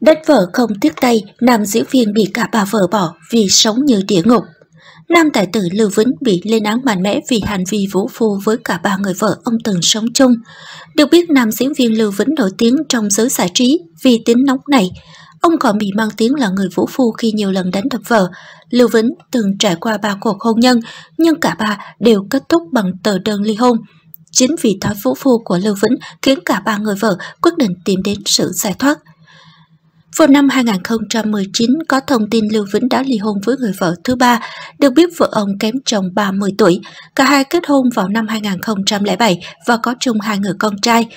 Đất vợ không tiếc tay, nam diễn viên bị cả bà vợ bỏ vì sống như địa ngục. Nam tài tử Lưu Vĩnh bị lên án mạnh mẽ vì hành vi vũ phu với cả ba người vợ ông từng sống chung. Được biết, nam diễn viên Lưu Vĩnh nổi tiếng trong giới giải trí vì tính nóng này. Ông còn bị mang tiếng là người vũ phu khi nhiều lần đánh đập vợ. Lưu Vĩnh từng trải qua ba cuộc hôn nhân, nhưng cả ba đều kết thúc bằng tờ đơn ly hôn. Chính vì thói vũ phu của Lưu Vĩnh khiến cả ba người vợ quyết định tìm đến sự giải thoát. Vào năm 2019 có thông tin Lưu Vĩnh đã ly hôn với người vợ thứ ba, được biết vợ ông kém chồng 30 tuổi. Cả hai kết hôn vào năm 2007 và có chung hai người con trai.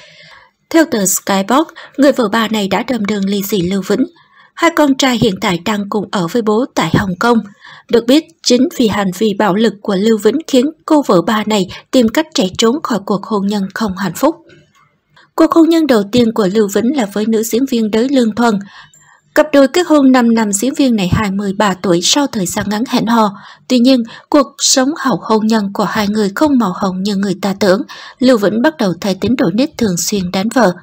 Theo tờ Skybox, người vợ bà này đã đầm đường ly dị Lưu Vĩnh. Hai con trai hiện tại đang cùng ở với bố tại Hồng Kông. Được biết, chính vì hành vi bạo lực của Lưu Vĩnh khiến cô vợ bà này tìm cách chạy trốn khỏi cuộc hôn nhân không hạnh phúc. Cuộc hôn nhân đầu tiên của Lưu Vĩnh là với nữ diễn viên đới Lương Thuần. Cặp đôi kết hôn 5 năm diễn viên này 23 tuổi sau thời gian ngắn hẹn hò. Tuy nhiên, cuộc sống hậu hôn nhân của hai người không màu hồng như người ta tưởng. Lưu Vĩnh bắt đầu thấy tính độ nết thường xuyên đánh vợ.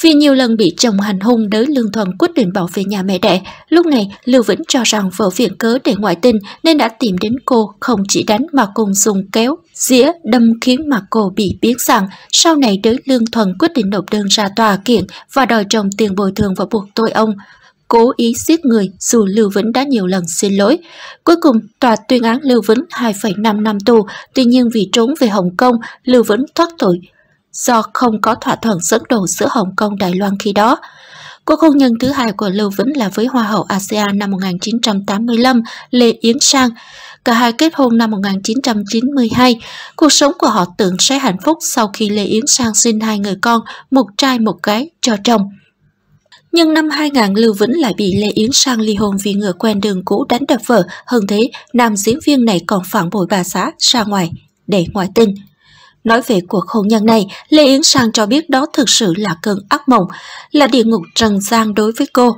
Vì nhiều lần bị chồng hành hung đới Lương Thuần quyết định bảo vệ nhà mẹ đẻ, lúc này Lưu Vĩnh cho rằng vợ viện cớ để ngoại tình nên đã tìm đến cô không chỉ đánh mà còn dùng kéo, dĩa đâm khiến mà cô bị biến rằng sau này đới Lương Thuần quyết định nộp đơn ra tòa kiện và đòi chồng tiền bồi thường và buộc tội ông cố ý giết người dù Lưu Vấn đã nhiều lần xin lỗi. Cuối cùng, tòa tuyên án Lưu Vấn 2,5 năm tù, tuy nhiên vì trốn về Hồng Kông, Lưu Vấn thoát tội do không có thỏa thuận dẫn đầu giữa Hồng Kông Đài Loan khi đó. Cuộc hôn nhân thứ hai của Lưu Vĩnh là với Hoa hậu ASEAN năm 1985 Lê Yến Sang. Cả hai kết hôn năm 1992. Cuộc sống của họ tưởng sẽ hạnh phúc sau khi Lê Yến Sang sinh hai người con, một trai một gái, cho chồng. Nhưng năm 2000 Lưu Vĩnh lại bị Lê Yến Sang ly hôn vì ngựa quen đường cũ đánh đập vợ, hơn thế nam diễn viên này còn phản bội bà xã ra ngoài để ngoại tình. Nói về cuộc hôn nhân này, Lê Yến Sang cho biết đó thực sự là cơn ác mộng, là địa ngục trần gian đối với cô.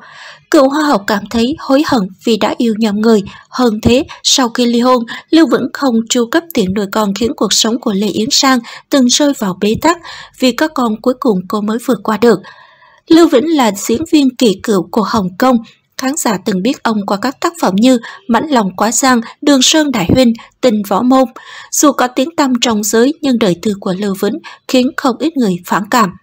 Cựu hoa hậu cảm thấy hối hận vì đã yêu nhầm người. Hơn thế, sau khi ly hôn, Lưu Vĩnh không chu cấp tiền nuôi con khiến cuộc sống của Lê Yến Sang từng rơi vào bế tắc vì các con cuối cùng cô mới vượt qua được. Lưu Vĩnh là diễn viên kỳ cựu của Hồng Kông, khán giả từng biết ông qua các tác phẩm như Mãnh lòng quá giang, Đường Sơn Đại Huynh, Tình Võ Môn. Dù có tiếng tăm trong giới nhưng đời tư của Lưu Vĩnh khiến không ít người phản cảm.